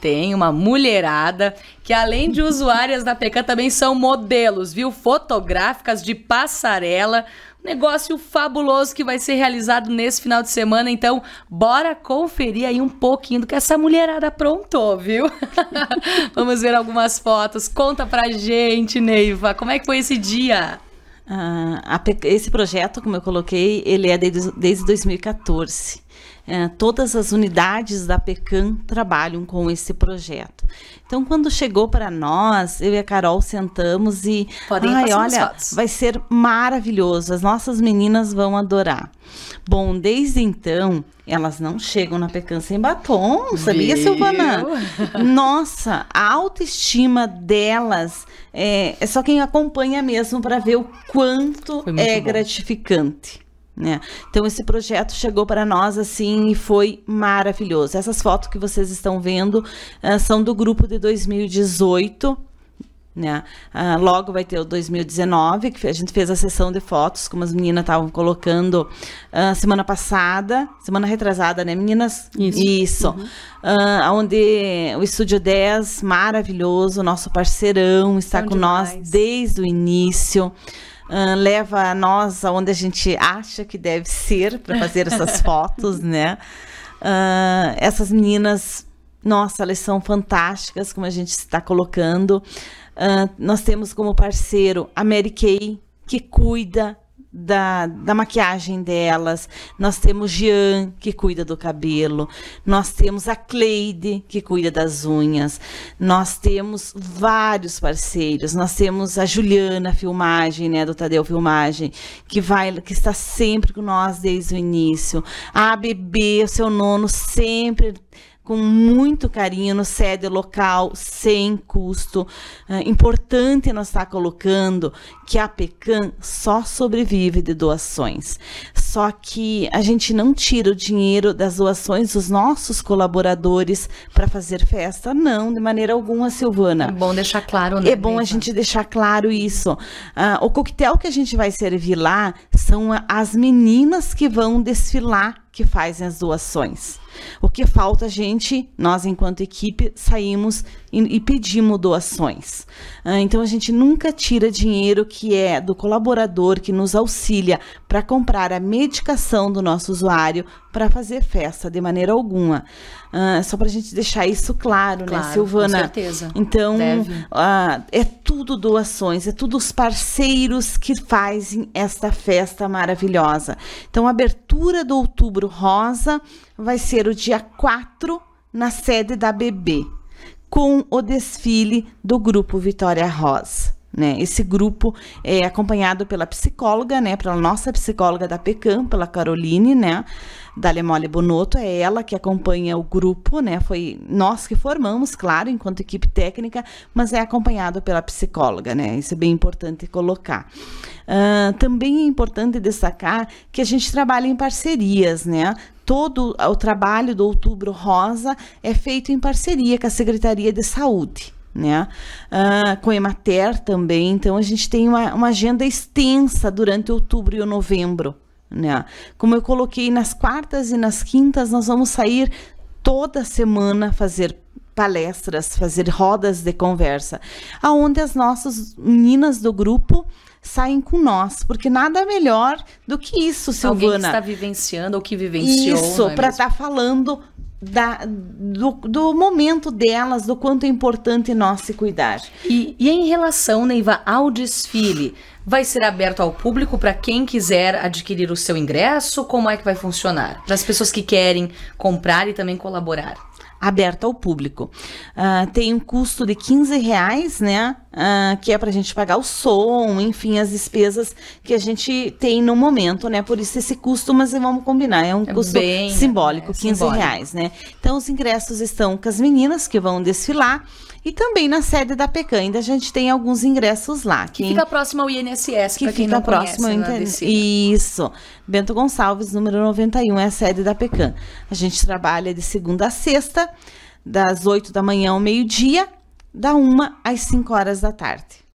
Tem uma mulherada que, além de usuárias da Pecan, também são modelos, viu? Fotográficas de passarela. Negócio fabuloso que vai ser realizado nesse final de semana. Então, bora conferir aí um pouquinho do que essa mulherada aprontou, viu? Vamos ver algumas fotos. Conta pra gente, Neiva, como é que foi esse dia? Ah, a, esse projeto, como eu coloquei, ele é desde, desde 2014. É, todas as unidades da PECAM trabalham com esse projeto. Então, quando chegou para nós, eu e a Carol sentamos e. Podem Ai, olha, vai ser maravilhoso, as nossas meninas vão adorar. Bom, desde então, elas não chegam na PECAM sem batom, sabia, Viu? Silvana? Nossa, a autoestima delas é, é só quem acompanha mesmo para ver o quanto é bom. gratificante. Né? Então esse projeto chegou para nós assim e foi maravilhoso. Essas fotos que vocês estão vendo uh, são do grupo de 2018. Né? Uh, logo vai ter o 2019, que a gente fez a sessão de fotos, como as meninas estavam colocando uh, semana passada, semana retrasada, né, meninas? Isso. Isso. Uhum. Uh, ah, onde o Estúdio 10, maravilhoso, nosso parceirão, está com demais. nós desde o início. Ah, leva a nós aonde a gente acha que deve ser para fazer essas fotos, né? Uh, essas meninas, nossa, elas são fantásticas, como a gente está colocando. Uh, nós temos como parceiro a Mary Kay, que cuida da, da maquiagem delas, nós temos Jean, que cuida do cabelo, nós temos a Cleide, que cuida das unhas, nós temos vários parceiros, nós temos a Juliana Filmagem, né, do Tadeu Filmagem, que vai que está sempre com nós desde o início, a Bebê, o seu nono sempre com muito carinho no sede local, sem custo. Ah, é importante nós estar tá colocando que a PECAM só sobrevive de doações. Só que a gente não tira o dinheiro das doações dos nossos colaboradores para fazer festa, não, de maneira alguma, Silvana. É bom deixar claro, né? É bom a gente deixar claro isso. Ah, o coquetel que a gente vai servir lá são as meninas que vão desfilar que fazem as doações. O que falta a gente, nós enquanto equipe, saímos e, e pedimos doações. Ah, então a gente nunca tira dinheiro que é do colaborador que nos auxilia para comprar a medicação do nosso usuário para fazer festa de maneira alguma. Ah, só para a gente deixar isso claro, né, claro, né, Silvana? Com certeza. Então ah, é tudo doações, é tudo os parceiros que fazem esta festa maravilhosa. Então a abertura do outubro Rosa vai ser o dia 4 na sede da BB, com o desfile do grupo Vitória Rosa. Né? Esse grupo é acompanhado pela psicóloga, né? Pela nossa psicóloga da PECAM, pela Caroline, né? Da Lemole Bonotto, é ela que acompanha o grupo, né? Foi nós que formamos, claro, enquanto equipe técnica, mas é acompanhado pela psicóloga, né? Isso é bem importante colocar. Uh, também é importante destacar que a gente trabalha em parcerias, né? Todo o trabalho do Outubro Rosa é feito em parceria com a Secretaria de Saúde né? Uh, com a Emater também. Então, a gente tem uma, uma agenda extensa durante outubro e novembro. Né? Como eu coloquei nas quartas e nas quintas, nós vamos sair toda semana fazer palestras, fazer rodas de conversa, aonde as nossas meninas do grupo saem com nós, porque nada melhor do que isso, Silvana. Alguém que está vivenciando ou que vivenciou. Isso, é para estar tá falando da, do, do, momento delas, do quanto é importante nós se cuidar. E, e em relação, Neiva, ao desfile, vai ser aberto ao público para quem quiser adquirir o seu ingresso? Como é que vai funcionar? Para as pessoas que querem comprar e também colaborar? Aberto ao público. Uh, tem um custo de 15 reais, né? uh, que é para a gente pagar o som, enfim, as despesas que a gente tem no momento, né? Por isso esse custo, mas vamos combinar, é um é custo bem, né? simbólico, é, 15 simbólico. reais, né? Então os ingressos estão com as meninas que vão desfilar. E também na sede da PECAM, ainda a gente tem alguns ingressos lá. Que fica próximo ao INSS, que fica próximo ao né, INSS. Isso. Bento Gonçalves, número 91, é a sede da PECAM. A gente trabalha de segunda a sexta, das 8 da manhã ao meio-dia da 1 às 5 horas da tarde.